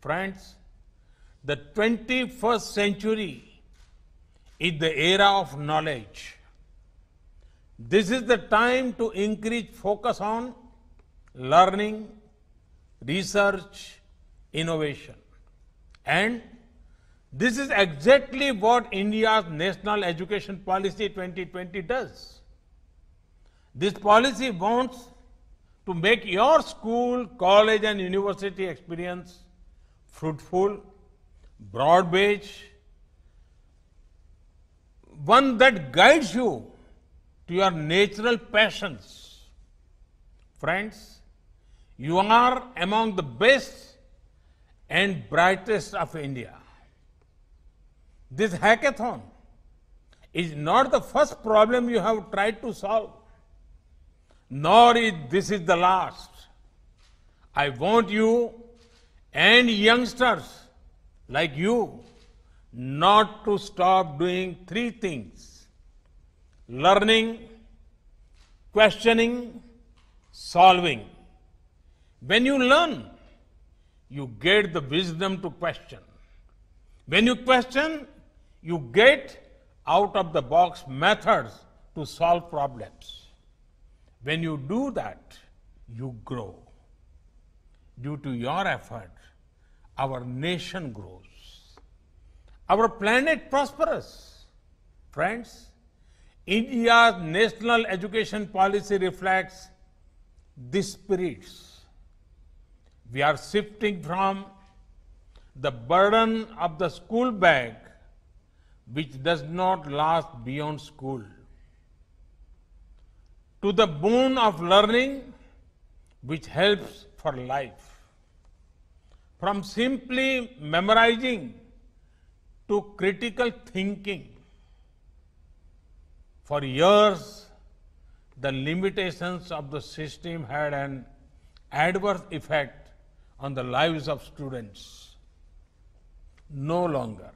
Friends, the 21st century is the era of knowledge. This is the time to increase focus on learning, research, innovation. And this is exactly what India's National Education Policy 2020 does. This policy wants to make your school, college and university experience fruitful, broad based, one that guides you to your natural passions. Friends, you are among the best and brightest of India. This hackathon is not the first problem you have tried to solve, nor is this is the last. I want you and youngsters like you not to stop doing three things learning, questioning, solving. When you learn, you get the wisdom to question. When you question, you get out of the box methods to solve problems. When you do that, you grow due to your effort our nation grows, our planet prospers. Friends, India's national education policy reflects these spirits. We are shifting from the burden of the school bag, which does not last beyond school, to the boon of learning, which helps for life from simply memorizing to critical thinking. For years, the limitations of the system had an adverse effect on the lives of students. No longer.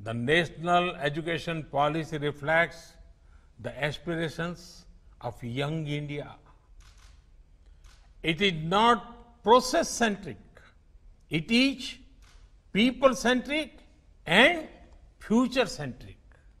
The national education policy reflects the aspirations of young India. It is not process centric, it is people centric and future centric.